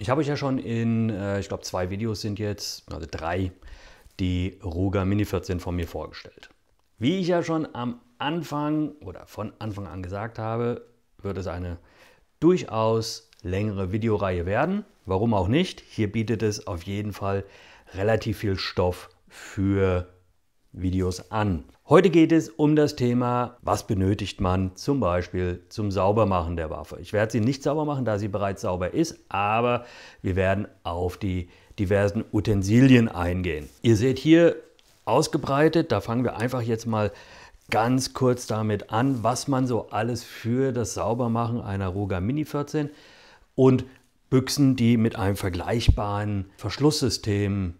Ich habe euch ja schon in, äh, ich glaube, zwei Videos sind jetzt, also drei, die Ruger Mini 14 von mir vorgestellt. Wie ich ja schon am Anfang oder von Anfang an gesagt habe, wird es eine durchaus längere Videoreihe werden. Warum auch nicht? Hier bietet es auf jeden Fall relativ viel Stoff für Videos an. Heute geht es um das Thema, was benötigt man zum Beispiel zum Saubermachen der Waffe. Ich werde sie nicht sauber machen, da sie bereits sauber ist, aber wir werden auf die diversen Utensilien eingehen. Ihr seht hier ausgebreitet, da fangen wir einfach jetzt mal ganz kurz damit an, was man so alles für das Saubermachen einer Ruger Mini 14 und Büchsen, die mit einem vergleichbaren Verschlusssystem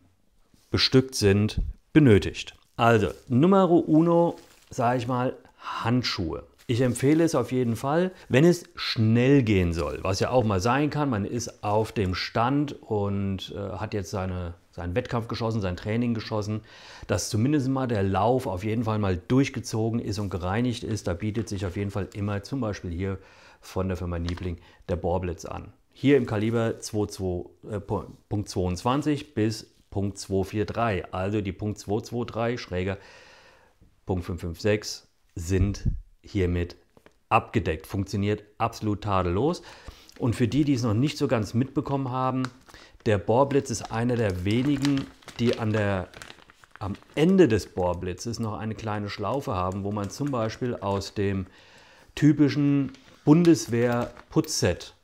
bestückt sind, benötigt. Also, Numero uno, sage ich mal, Handschuhe. Ich empfehle es auf jeden Fall, wenn es schnell gehen soll, was ja auch mal sein kann. Man ist auf dem Stand und äh, hat jetzt seine, seinen Wettkampf geschossen, sein Training geschossen, dass zumindest mal der Lauf auf jeden Fall mal durchgezogen ist und gereinigt ist. Da bietet sich auf jeden Fall immer zum Beispiel hier von der Firma Niebling der Borblitz an. Hier im Kaliber 22, äh, bis Punkt 243. Also die Punkt 223 schräger Punkt 556 sind hiermit abgedeckt. Funktioniert absolut tadellos. Und für die, die es noch nicht so ganz mitbekommen haben, der Bohrblitz ist einer der wenigen, die an der, am Ende des Bohrblitzes noch eine kleine Schlaufe haben, wo man zum Beispiel aus dem typischen Bundeswehr-Putzset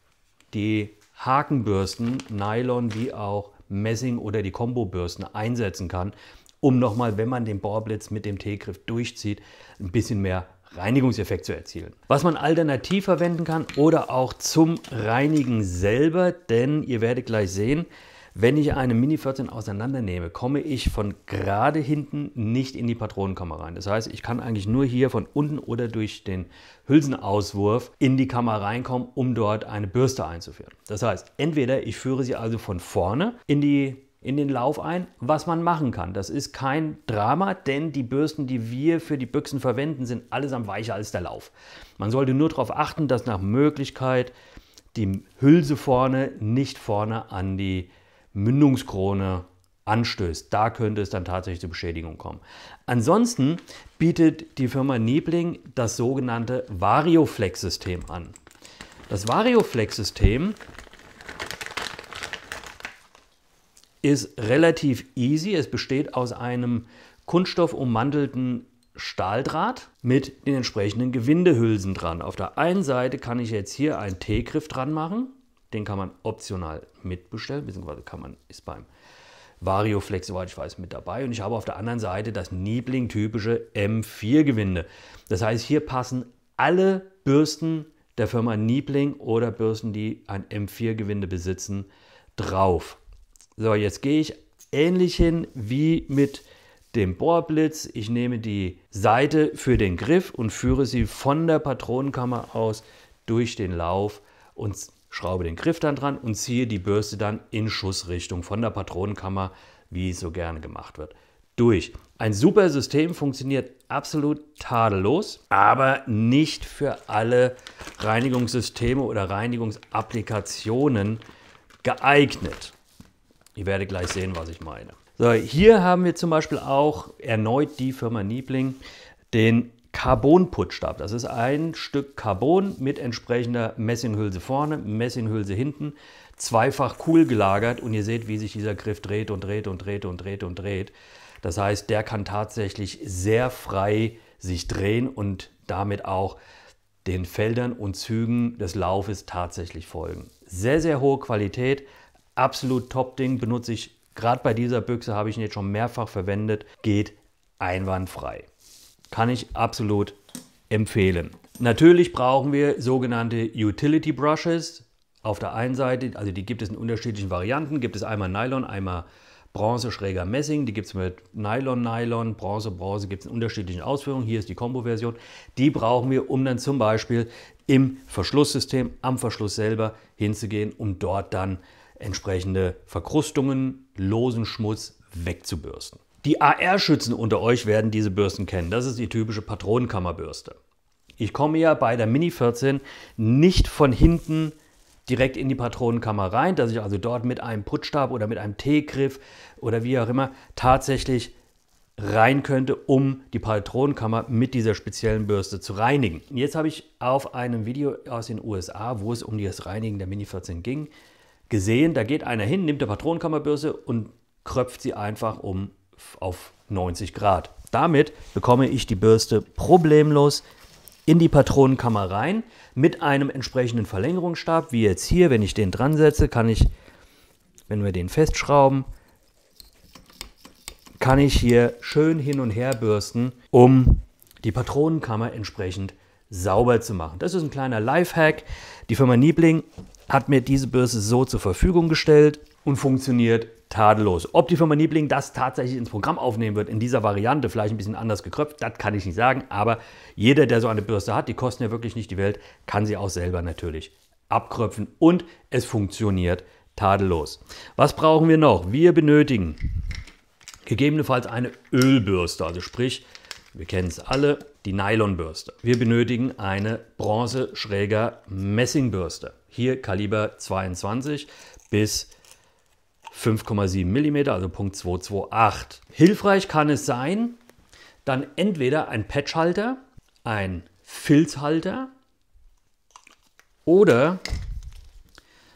die Hakenbürsten, Nylon wie auch Messing oder die Kombobürsten einsetzen kann, um nochmal, wenn man den Bohrblitz mit dem T-Griff durchzieht, ein bisschen mehr Reinigungseffekt zu erzielen. Was man alternativ verwenden kann oder auch zum Reinigen selber, denn ihr werdet gleich sehen, wenn ich eine Mini 14 auseinandernehme, komme ich von gerade hinten nicht in die Patronenkammer rein. Das heißt, ich kann eigentlich nur hier von unten oder durch den Hülsenauswurf in die Kammer reinkommen, um dort eine Bürste einzuführen. Das heißt, entweder ich führe sie also von vorne in die in den Lauf ein, was man machen kann. Das ist kein Drama, denn die Bürsten, die wir für die Büchsen verwenden, sind allesamt weicher als der Lauf. Man sollte nur darauf achten, dass nach Möglichkeit die Hülse vorne nicht vorne an die Mündungskrone anstößt. Da könnte es dann tatsächlich zu Beschädigung kommen. Ansonsten bietet die Firma Niebling das sogenannte Varioflex-System an. Das Varioflex-System ist relativ easy. Es besteht aus einem kunststoffummantelten Stahldraht mit den entsprechenden Gewindehülsen dran. Auf der einen Seite kann ich jetzt hier einen T-Griff dran machen den kann man optional mitbestellen, beziehungsweise kann man, ist beim Varioflex, soweit ich weiß, mit dabei. Und ich habe auf der anderen Seite das Niebling-typische M4-Gewinde. Das heißt, hier passen alle Bürsten der Firma Niebling oder Bürsten, die ein M4-Gewinde besitzen, drauf. So, jetzt gehe ich ähnlich hin wie mit dem Bohrblitz. Ich nehme die Seite für den Griff und führe sie von der Patronenkammer aus durch den Lauf und schraube den Griff dann dran und ziehe die Bürste dann in Schussrichtung von der Patronenkammer, wie es so gerne gemacht wird, durch. Ein super System funktioniert absolut tadellos, aber nicht für alle Reinigungssysteme oder Reinigungsapplikationen geeignet. Ihr werdet gleich sehen, was ich meine. So, hier haben wir zum Beispiel auch erneut die Firma Niebling den Carbonputzstab. Das ist ein Stück Carbon mit entsprechender Messinghülse vorne, Messinghülse hinten, zweifach cool gelagert und ihr seht, wie sich dieser Griff dreht und dreht und dreht und dreht und dreht. Das heißt, der kann tatsächlich sehr frei sich drehen und damit auch den Feldern und Zügen des Laufes tatsächlich folgen. Sehr, sehr hohe Qualität, absolut Top-Ding, benutze ich gerade bei dieser Büchse, habe ich ihn jetzt schon mehrfach verwendet, geht einwandfrei. Kann ich absolut empfehlen. Natürlich brauchen wir sogenannte Utility Brushes. Auf der einen Seite, also die gibt es in unterschiedlichen Varianten, gibt es einmal Nylon, einmal Bronze, Schräger, Messing. Die gibt es mit Nylon, Nylon, Bronze, Bronze, gibt es in unterschiedlichen Ausführungen. Hier ist die Combo-Version. Die brauchen wir, um dann zum Beispiel im Verschlusssystem, am Verschluss selber hinzugehen, um dort dann entsprechende Verkrustungen, losen Schmutz wegzubürsten. Die AR-Schützen unter euch werden diese Bürsten kennen. Das ist die typische Patronenkammerbürste. Ich komme ja bei der Mini 14 nicht von hinten direkt in die Patronenkammer rein, dass ich also dort mit einem Putzstab oder mit einem T-Griff oder wie auch immer tatsächlich rein könnte, um die Patronenkammer mit dieser speziellen Bürste zu reinigen. Jetzt habe ich auf einem Video aus den USA, wo es um das Reinigen der Mini 14 ging, gesehen, da geht einer hin, nimmt eine Patronenkammerbürste und kröpft sie einfach um auf 90 Grad. Damit bekomme ich die Bürste problemlos in die Patronenkammer rein mit einem entsprechenden Verlängerungsstab, wie jetzt hier, wenn ich den dran setze, kann ich, wenn wir den festschrauben, kann ich hier schön hin und her bürsten, um die Patronenkammer entsprechend sauber zu machen. Das ist ein kleiner Lifehack. Die Firma Niebling hat mir diese Bürste so zur Verfügung gestellt und funktioniert tadellos. Ob die Firma Niebling das tatsächlich ins Programm aufnehmen wird, in dieser Variante, vielleicht ein bisschen anders gekröpft, das kann ich nicht sagen. Aber jeder, der so eine Bürste hat, die kosten ja wirklich nicht die Welt, kann sie auch selber natürlich abkröpfen. Und es funktioniert tadellos. Was brauchen wir noch? Wir benötigen gegebenenfalls eine Ölbürste, also sprich, wir kennen es alle, die Nylonbürste. Wir benötigen eine bronze bronzeschräger Messingbürste. Hier Kaliber 22 bis 22. 5,7 mm, also Punkt 228. Hilfreich kann es sein, dann entweder ein Patchhalter, ein Filzhalter oder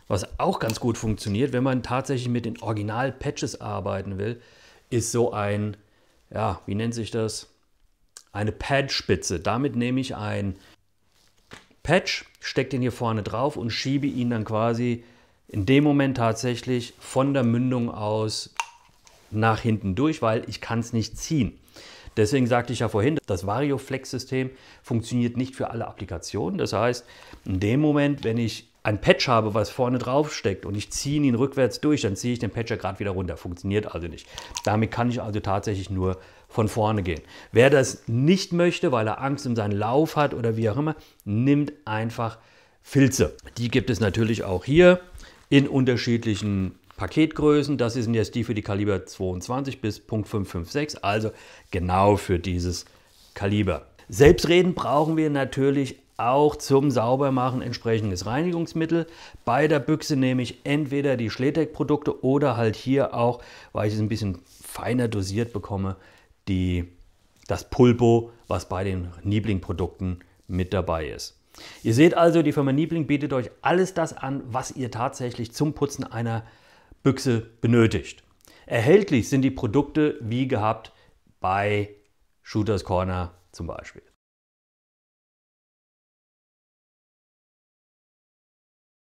was auch ganz gut funktioniert, wenn man tatsächlich mit den Original-Patches arbeiten will, ist so ein, ja, wie nennt sich das? Eine Padspitze. Damit nehme ich ein Patch, stecke den hier vorne drauf und schiebe ihn dann quasi in dem Moment tatsächlich von der Mündung aus nach hinten durch, weil ich kann es nicht ziehen. Deswegen sagte ich ja vorhin, das VarioFlex-System funktioniert nicht für alle Applikationen. Das heißt, in dem Moment, wenn ich ein Patch habe, was vorne drauf steckt und ich ziehe ihn rückwärts durch, dann ziehe ich den Patcher gerade wieder runter. Funktioniert also nicht. Damit kann ich also tatsächlich nur von vorne gehen. Wer das nicht möchte, weil er Angst um seinen Lauf hat oder wie auch immer, nimmt einfach Filze. Die gibt es natürlich auch hier in unterschiedlichen Paketgrößen. Das sind jetzt die für die Kaliber 22 bis .556, also genau für dieses Kaliber. Selbstredend brauchen wir natürlich auch zum Saubermachen entsprechendes Reinigungsmittel. Bei der Büchse nehme ich entweder die Schletek-Produkte oder halt hier auch, weil ich es ein bisschen feiner dosiert bekomme, die, das Pulpo, was bei den Niebling-Produkten mit dabei ist. Ihr seht also, die Firma Niebling bietet euch alles das an, was ihr tatsächlich zum Putzen einer Büchse benötigt. Erhältlich sind die Produkte wie gehabt bei Shooters Corner zum Beispiel.